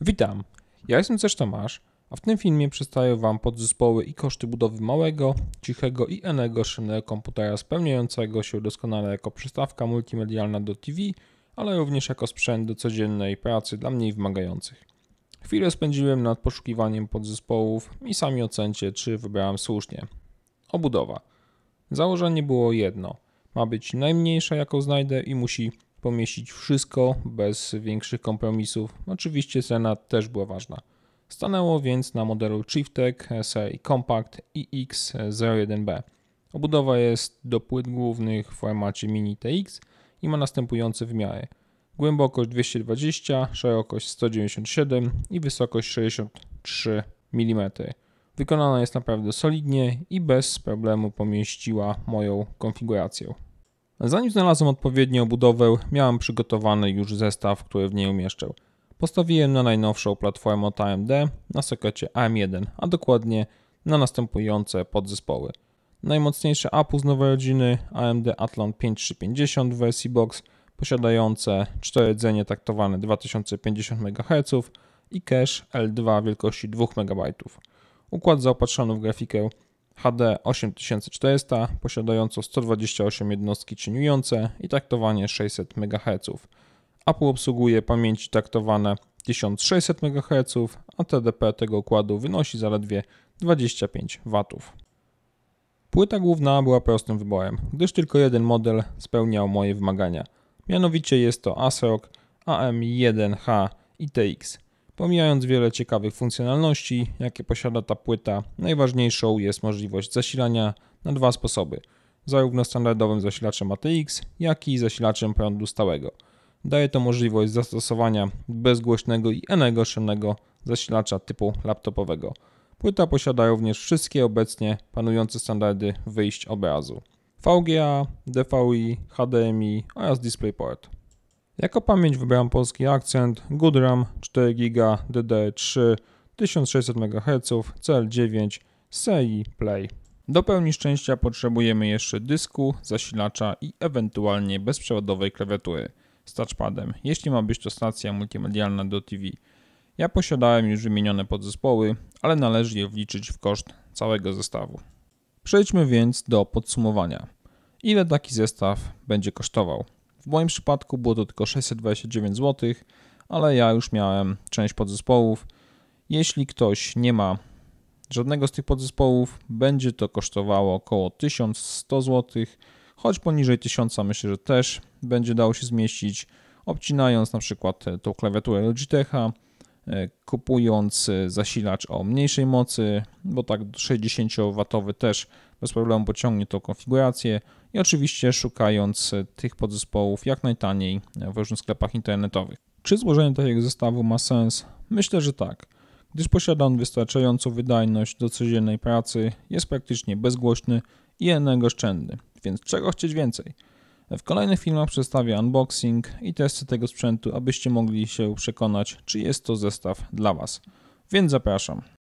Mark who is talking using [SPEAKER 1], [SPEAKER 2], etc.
[SPEAKER 1] Witam, ja jestem też Tomasz, a w tym filmie przedstawię Wam podzespoły i koszty budowy małego, cichego i enego szynnego komputera spełniającego się doskonale jako przystawka multimedialna do TV, ale również jako sprzęt do codziennej pracy dla mniej wymagających. Chwilę spędziłem nad poszukiwaniem podzespołów i sami ocencie, czy wybrałem słusznie. Obudowa. Założenie było jedno. Ma być najmniejsza jaką znajdę i musi pomieścić wszystko bez większych kompromisów. Oczywiście cena też była ważna. Stanęło więc na modelu Chieftek SI e Compact iX01B. Obudowa jest do płyt głównych w formacie Mini TX i ma następujące wymiary. Głębokość 220, szerokość 197 i wysokość 63 mm. Wykonana jest naprawdę solidnie i bez problemu pomieściła moją konfigurację. Zanim znalazłem odpowiednią budowę, miałem przygotowany już zestaw, który w niej umieszczę. Postawiłem na najnowszą platformę AMD na sekrecie AM1, a dokładnie na następujące podzespoły. Najmocniejsze APU z nowej rodziny AMD Athlon 5350 w wersji box, posiadające 4 rdzenie taktowane 2050 MHz i cache L2 wielkości 2 MB. Układ zaopatrzony w grafikę HD 8400 posiadająco 128 jednostki cieniujące i taktowanie 600 MHz. Apple obsługuje pamięci taktowane 1600 MHz, a TDP tego układu wynosi zaledwie 25 W. Płyta główna była prostym wyborem, gdyż tylko jeden model spełniał moje wymagania. Mianowicie jest to ASRock AM1H ITX Pomijając wiele ciekawych funkcjonalności, jakie posiada ta płyta, najważniejszą jest możliwość zasilania na dwa sposoby, zarówno standardowym zasilaczem ATX, jak i zasilaczem prądu stałego. Daje to możliwość zastosowania bezgłośnego i energooszczędnego zasilacza typu laptopowego. Płyta posiada również wszystkie obecnie panujące standardy wyjść obrazu. VGA, DVI, HDMI oraz DisplayPort. Jako pamięć wybrałem polski akcent GoodRAM 4 GB DD3 1600 MHz CL9 SEI Play. Do pełni szczęścia potrzebujemy jeszcze dysku, zasilacza i ewentualnie bezprzewodowej klawiatury z touchpadem, jeśli ma być to stacja multimedialna do TV. Ja posiadałem już wymienione podzespoły, ale należy je wliczyć w koszt całego zestawu. Przejdźmy więc do podsumowania. Ile taki zestaw będzie kosztował? W moim przypadku było to tylko 629 zł, ale ja już miałem część podzespołów. Jeśli ktoś nie ma żadnego z tych podzespołów, będzie to kosztowało około 1100 zł, choć poniżej 1000 myślę, że też będzie dało się zmieścić, obcinając na przykład e, tą klawiaturę Logitecha, E, kupując e, zasilacz o mniejszej mocy, bo tak 60W też bez problemu pociągnie tą konfigurację i oczywiście szukając e, tych podzespołów jak najtaniej w różnych sklepach internetowych. Czy złożenie takiego zestawu ma sens? Myślę, że tak, gdyż posiada on wystarczającą wydajność do codziennej pracy, jest praktycznie bezgłośny i energooszczędny, więc czego chcieć więcej? W kolejnych filmach przedstawię unboxing i testy tego sprzętu, abyście mogli się przekonać, czy jest to zestaw dla Was. Więc zapraszam.